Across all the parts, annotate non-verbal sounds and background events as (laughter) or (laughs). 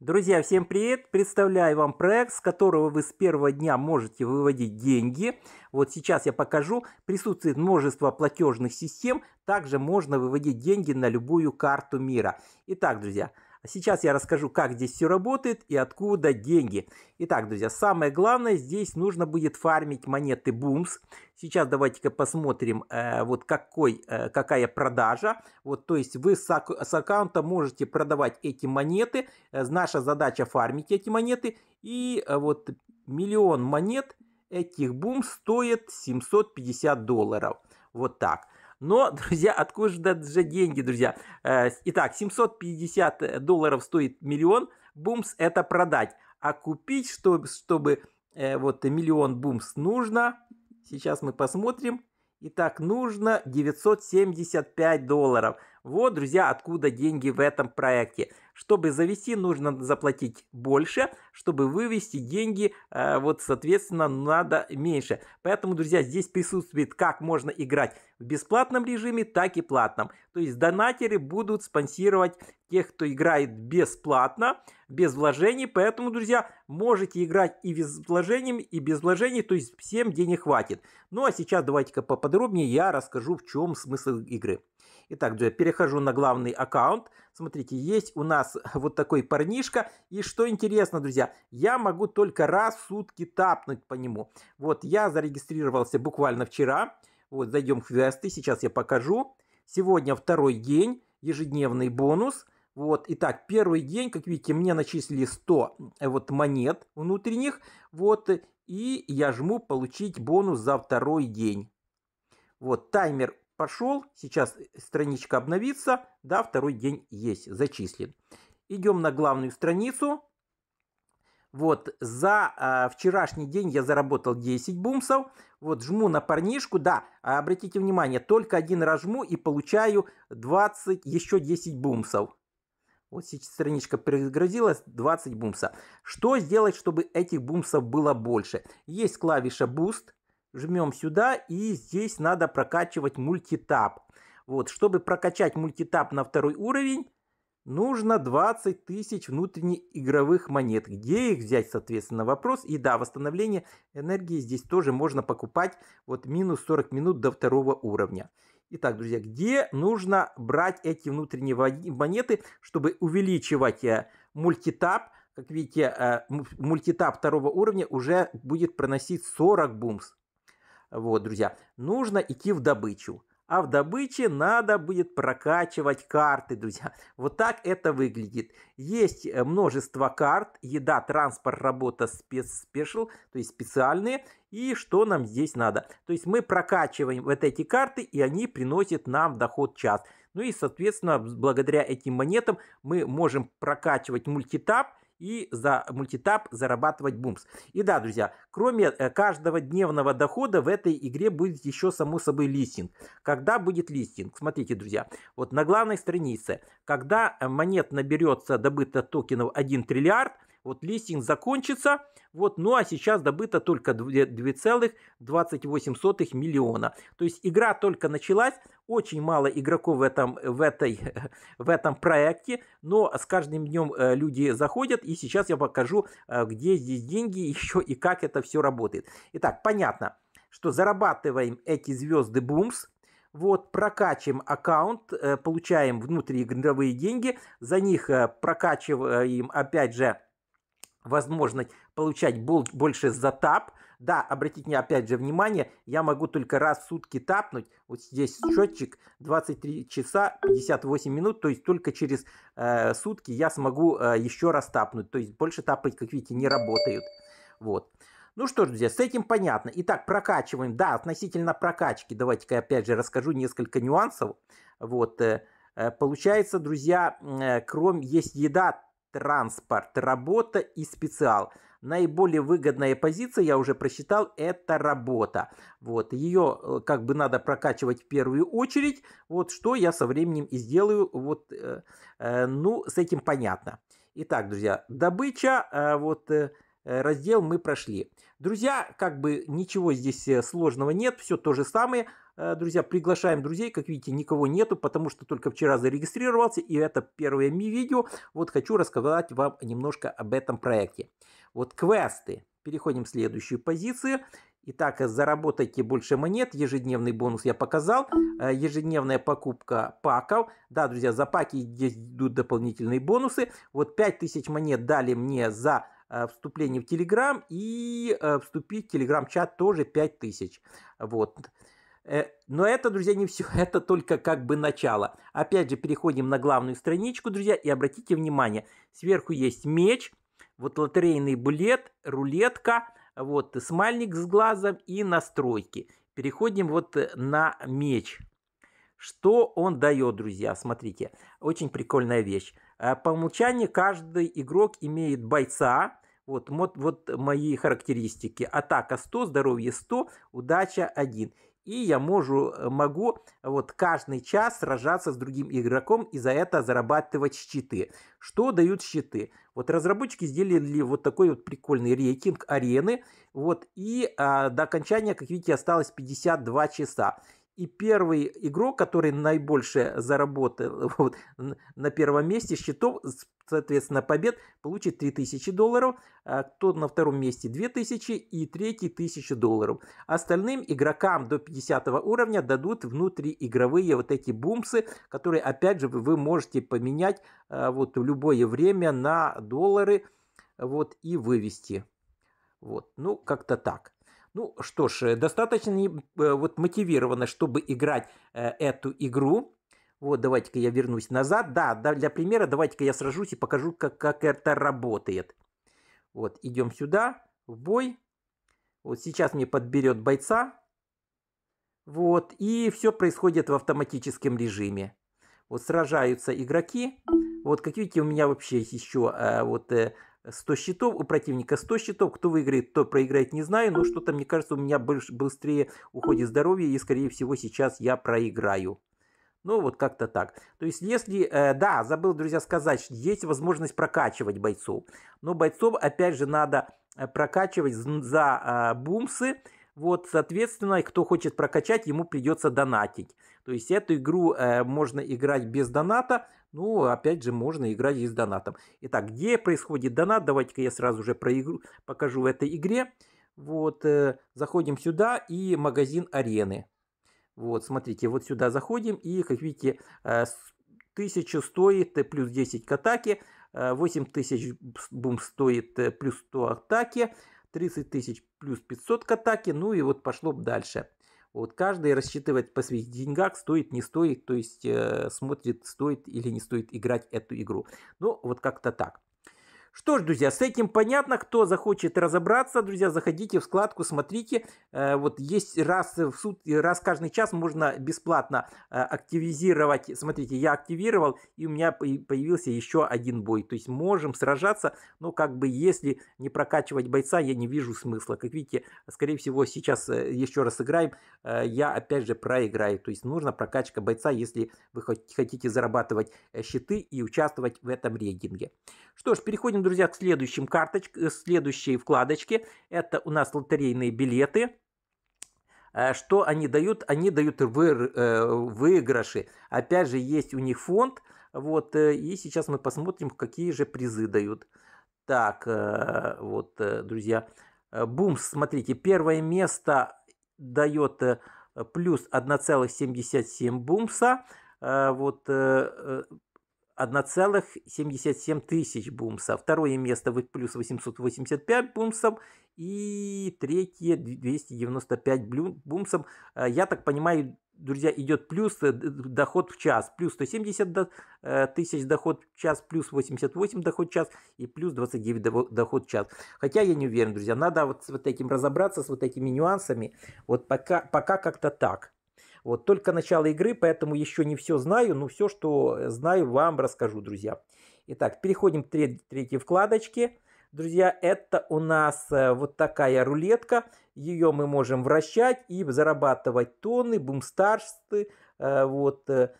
Друзья, всем привет! Представляю вам проект, с которого вы с первого дня можете выводить деньги. Вот сейчас я покажу. Присутствует множество платежных систем. Также можно выводить деньги на любую карту мира. Итак, друзья, а сейчас я расскажу, как здесь все работает и откуда деньги. Итак, друзья, самое главное, здесь нужно будет фармить монеты Бумс. Сейчас давайте-ка посмотрим, э, вот какой, э, какая продажа. Вот, то есть вы с, ак с аккаунта можете продавать эти монеты. Э, наша задача фармить эти монеты. И э, вот миллион монет этих бум стоит 750 долларов. Вот так. Но, (laughs) друзья, откуда же даже деньги, друзья? Э, итак, 750 э, долларов стоит миллион. Бумс это продать. А купить, чтобы, чтобы э, вот миллион бумс нужно. Сейчас мы посмотрим. Итак, нужно 975 долларов. Вот, друзья, откуда деньги в этом проекте. Чтобы завести, нужно заплатить больше. Чтобы вывести деньги, э, вот, соответственно, надо меньше. Поэтому, друзья, здесь присутствует, как можно играть в бесплатном режиме, так и платном. То есть донатеры будут спонсировать тех, кто играет бесплатно, без вложений. Поэтому, друзья, можете играть и без вложений, и без вложений, то есть всем денег хватит. Ну а сейчас давайте-ка поподробнее я расскажу, в чем смысл игры. Итак, друзья, перехожу на главный аккаунт. Смотрите, есть у нас (laughs) вот такой парнишка. И что интересно, друзья, я могу только раз в сутки тапнуть по нему. Вот, я зарегистрировался буквально вчера. Вот, зайдем в квесты, сейчас я покажу. Сегодня второй день, ежедневный бонус. Вот, итак, первый день, как видите, мне начислили 100 э, вот монет внутренних. Вот, и я жму получить бонус за второй день. Вот, таймер пошел, сейчас страничка обновится, да, второй день есть, зачислен. Идем на главную страницу. Вот, за э, вчерашний день я заработал 10 бумсов. Вот, жму на парнишку, да, а, обратите внимание, только один раз жму и получаю 20, еще 10 бумсов. Вот страничка пригрозилась 20 бумса. Что сделать, чтобы этих бумсов было больше? Есть клавиша Boost, жмем сюда, и здесь надо прокачивать мультитап. Вот, чтобы прокачать мультитап на второй уровень, нужно 20 тысяч игровых монет. Где их взять, соответственно, вопрос. И да, восстановление энергии здесь тоже можно покупать вот минус 40 минут до второго уровня. Итак, друзья, где нужно брать эти внутренние монеты, чтобы увеличивать э, мультитап? Как видите, э, мультитап второго уровня уже будет проносить 40 бумс. Вот, друзья, нужно идти в добычу. А в добыче надо будет прокачивать карты, друзья. (laughs) Вот так это выглядит. Есть э, множество карт. Еда, транспорт, работа, спец, спешл, то есть специальные. И что нам здесь надо? То есть мы прокачиваем вот эти карты, и они приносят нам доход час. Ну и, соответственно, благодаря этим монетам мы можем прокачивать мультитап и за мультитап зарабатывать бумс. И да, друзья, кроме э, каждого дневного дохода в этой игре будет еще само собой листинг. Когда будет листинг? Смотрите, друзья, вот на главной странице, когда э, монет наберется добыто токенов 1 триллиард, вот листинг закончится, вот, ну а сейчас добыто только 2,28 миллиона. То есть игра только началась, очень мало игроков в этом, в этой, (laughs) в этом проекте, но с каждым днем э, люди заходят, и сейчас я покажу, э, где здесь деньги, (laughs) еще и как это все работает. Итак, понятно, что зарабатываем эти звезды Бумс, вот, прокачиваем аккаунт, э, получаем внутриигровые деньги, за них прокачиваем, опять же, возможность получать больше за тап. Да, обратите мне опять же внимание, я могу только раз в сутки тапнуть. Вот здесь счетчик 23 часа 58 минут, то есть только через э, сутки я смогу э, еще раз тапнуть. То есть больше тапать, как видите, не работают. Вот. Ну что ж, друзья, с этим понятно. Итак, прокачиваем. Да, относительно прокачки, давайте-ка опять же расскажу несколько нюансов. Вот. Э, э получается, друзья, э, кроме есть еда, транспорт, работа и специал. Наиболее выгодная позиция, я уже просчитал, это работа. Вот, ее э, как бы надо прокачивать в первую очередь. Вот что я со временем и сделаю. Вот, э, э, ну, с этим понятно. Итак, друзья, добыча, э, вот... Э, Э, раздел мы прошли. Друзья, как бы ничего здесь э, сложного нет, все то же самое. Э, друзья, приглашаем друзей, как видите, никого нету, потому что только вчера зарегистрировался, и это первое ми-видео. Вот хочу рассказать вам немножко об этом проекте. Вот квесты. Переходим в следующую позицию. Итак, заработайте больше монет. Ежедневный бонус я показал. Ежедневная покупка паков. Да, друзья, за паки здесь идут дополнительные бонусы. Вот 5000 монет дали мне за Э, вступление в Телеграм и э, вступить в Телеграм-чат тоже 5000. Вот. Э, но это, друзья, не все, (laughs) это только как бы начало. Опять же, переходим на главную страничку, друзья, и обратите внимание, сверху есть меч, вот лотерейный билет, рулетка, вот смайлик с глазом и настройки. Переходим вот на меч. Что он дает, друзья? Смотрите, очень прикольная вещь. По умолчанию каждый игрок имеет бойца, вот, вот, вот мои характеристики. Атака 100, здоровье 100, удача 1. И я можу, э, могу вот каждый час сражаться с другим игроком и за это зарабатывать щиты. Что дают щиты? Вот разработчики сделали вот такой вот прикольный рейтинг арены. Вот, и а, до окончания, как видите, осталось 52 часа. И первый игрок, который наибольше заработал (laughs) вот, на первом месте счетов, соответственно, побед, получит 3000 долларов, а кто на втором месте 2000 и третий 1000 долларов. Остальным игрокам до 50 уровня дадут внутриигровые вот эти бумсы, которые, опять же, вы можете поменять а, вот в любое время на доллары вот, и вывести. Вот, ну, как-то так. Ну что ж, э, достаточно э, вот мотивировано, чтобы играть э, эту игру. Вот, давайте-ка я вернусь назад. Да, да для примера давайте-ка я сражусь и покажу, как, как это работает. Вот, идем сюда, в бой. Вот сейчас мне подберет бойца. Вот, и все происходит в автоматическом режиме. Вот сражаются игроки. Вот, как видите, у меня вообще еще э, вот э, 100 счетов, у противника 100 счетов, кто выиграет, кто проиграет, не знаю, но что-то, мне кажется, у меня быстрее уходит здоровье, и, скорее всего, сейчас я проиграю. Ну, вот как-то так. То есть, если, э, да, забыл, друзья, сказать, что есть возможность прокачивать бойцов, но бойцов, опять же, надо э, прокачивать за э, бумсы, вот, соответственно, кто хочет прокачать, ему придется донатить. То есть эту игру э, можно играть без доната, ну, опять же, можно играть и с донатом. Итак, где происходит донат? Давайте-ка я сразу же про игру покажу в этой игре. Вот, э, заходим сюда и магазин арены. Вот, смотрите, вот сюда заходим и, как видите, э, 1000 стоит э, плюс 10 к атаке, 8000 э, бум стоит э, плюс 100 атаки, 30 тысяч плюс 500 к атаке, ну и вот пошло дальше. Вот каждый рассчитывать по своих деньгах, стоит, не стоит, то есть э, смотрит, стоит или не стоит играть эту игру. Ну, вот как-то так. Что ж, друзья, с этим понятно. Кто захочет разобраться, друзья, заходите в складку, смотрите. Э, вот есть раз в суд, раз каждый час можно бесплатно э, активизировать. Смотрите, я активировал, и у меня появился еще один бой. То есть можем сражаться, но как бы если не прокачивать бойца, я не вижу смысла. Как видите, скорее всего, сейчас э, еще раз играем, я опять же проиграю. То есть нужно прокачка бойца, если вы хотите зарабатывать щиты и участвовать в этом рейтинге. Что ж, переходим переходим, друзья, к следующим карточ... к э, следующей вкладочке. Это у нас лотерейные билеты. А что они дают? Они дают вы... Э, выигрыши. Опять же, есть у них фонд. Вот, э, и сейчас мы посмотрим, какие же призы дают. Так, вот, друзья, Бумс, смотрите, первое место дает плюс 1,77 бумса. Вот 1,77 тысяч бумсов. Второе место плюс 885 бумсов. И третье 295 бумсов. Э, я так понимаю, друзья, идет плюс э, доход в час. Плюс 170 э, тысяч доход в час, плюс 88 доход в час и плюс 29 доход в час. Хотя я не уверен, друзья. Надо вот с вот этим разобраться, с вот этими нюансами. Вот пока, пока как-то так. Вот только начало игры, поэтому еще не все знаю, но все, что знаю, вам расскажу, друзья. Итак, переходим к третьей вкладочке. Друзья, это у нас э, вот такая рулетка. Ее мы можем вращать и зарабатывать тонны, бумстарсты, э, вот, э,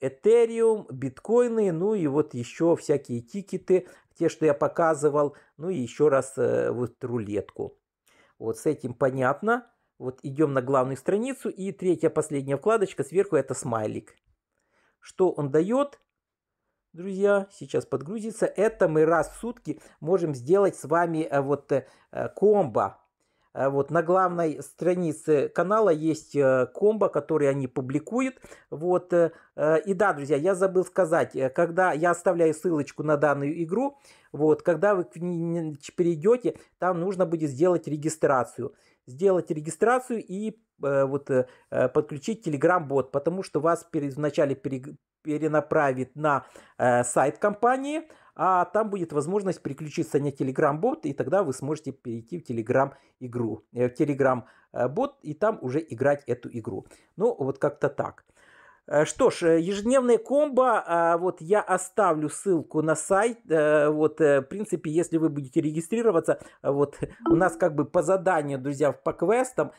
Этериум, биткоины, ну и вот еще всякие тикеты, те, что я показывал, ну и еще раз вот рулетку. Вот с этим понятно. Вот идем на главную страницу и третья последняя вкладочка сверху это смайлик. Что он дает? Друзья, сейчас подгрузится. Это мы раз в сутки можем сделать с вами э, вот э, э, комбо Э, вот на главной странице канала есть э, комбо, который они публикуют. Вот. Э, и да, друзья, я забыл сказать, когда я оставляю ссылочку на данную игру, вот, когда вы перейдете, там нужно будет сделать регистрацию. Сделать регистрацию и вот подключить Telegram-бот, потому что вас вначале перенаправит на э, сайт компании, а там будет возможность переключиться на Telegram-бот, и тогда вы сможете перейти в Telegram-игру, э, в Telegram-бот, и там уже играть эту игру. Ну, вот как-то так. Э, что ж, э, ежедневные комбо, а вот я оставлю ссылку на сайт, э, вот, в принципе, если вы будете регистрироваться, вот, у нас как бы по заданию, друзья, по квестам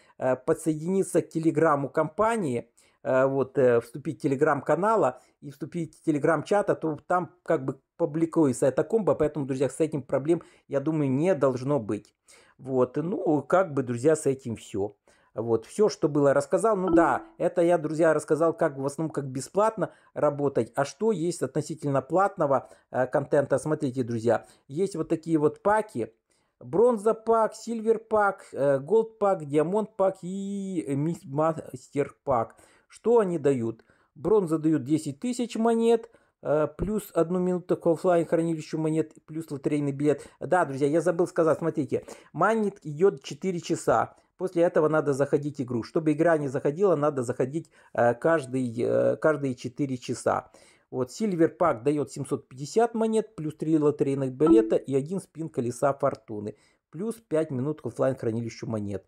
подсоединиться к телеграмму компании, Э, вот, э, вступить в телеграм-канала и вступить в телеграм-чата, то там как бы публикуется эта комбо, поэтому, друзья, с этим проблем, я думаю, не должно быть. Вот, ну, как бы, друзья, с этим все. Вот, все, что было, рассказал. Ну да, это я, друзья, рассказал, как в основном, как бесплатно работать. А что есть относительно платного э, контента? Смотрите, друзья, есть вот такие вот паки. Бронза пак, сильвер пак, э, голд пак, диамонт пак и мистер пак. Что они дают? Бронза дают 10 тысяч монет, э, плюс одну минуту к офлайн хранилищу монет, плюс лотерейный билет. Да, друзья, я забыл сказать, смотрите, манит идет 4 часа. После этого надо заходить игру. Чтобы игра не заходила, надо заходить э, каждый, э, каждые 4 часа. Вот, Silver Pack дает 750 монет, плюс 3 лотерейных билета и один спин колеса фортуны. Плюс 5 минут к офлайн хранилищу монет.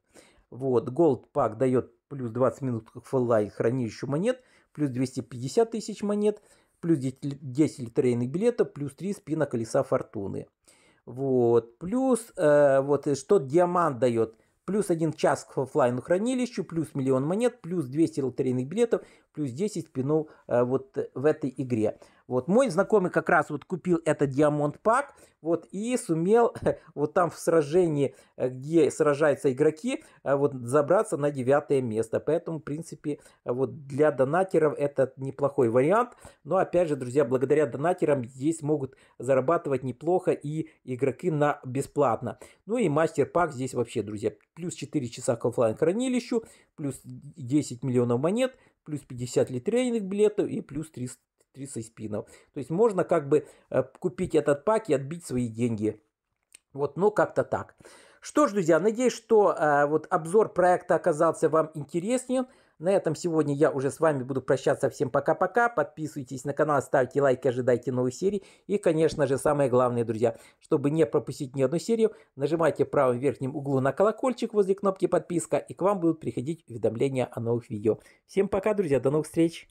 Вот, Gold Pack дает плюс 20 минут флай хранилищу монет, плюс 250 тысяч монет, плюс 10 литерейных билетов, плюс 3 спина колеса фортуны. Вот, плюс, э, вот, э, что диамант дает, плюс 1 час к офлайну хранилищу, плюс миллион монет, плюс 200 лотерейных билетов, плюс 10 пинов э, вот э, в этой игре. Вот мой знакомый как раз вот купил этот диамонт пак, вот и сумел (laughs) вот там в сражении, э, где сражаются игроки, э, вот забраться на девятое место. Поэтому, в принципе, вот для донатеров это неплохой вариант. Но опять же, друзья, благодаря донатерам здесь могут зарабатывать неплохо и игроки на бесплатно. Ну и мастер пак здесь вообще, друзья, плюс 4 часа к офлайн хранилищу, плюс 10 миллионов монет – плюс 50 литрейных билетов и плюс 30, 30 спинов. То есть можно как бы э, купить этот пак и отбить свои деньги. Вот, но ну, как-то так. Что ж, друзья, надеюсь, что э, вот обзор проекта оказался вам интереснее. На этом сегодня я уже с вами буду прощаться. Всем пока-пока. Подписывайтесь на канал, ставьте лайки, ожидайте новых серий. И, конечно же, самое главное, друзья, чтобы не пропустить ни одну серию, нажимайте правым верхнем углу на колокольчик возле кнопки подписка, и к вам будут приходить уведомления о новых видео. Всем пока, друзья, до новых встреч!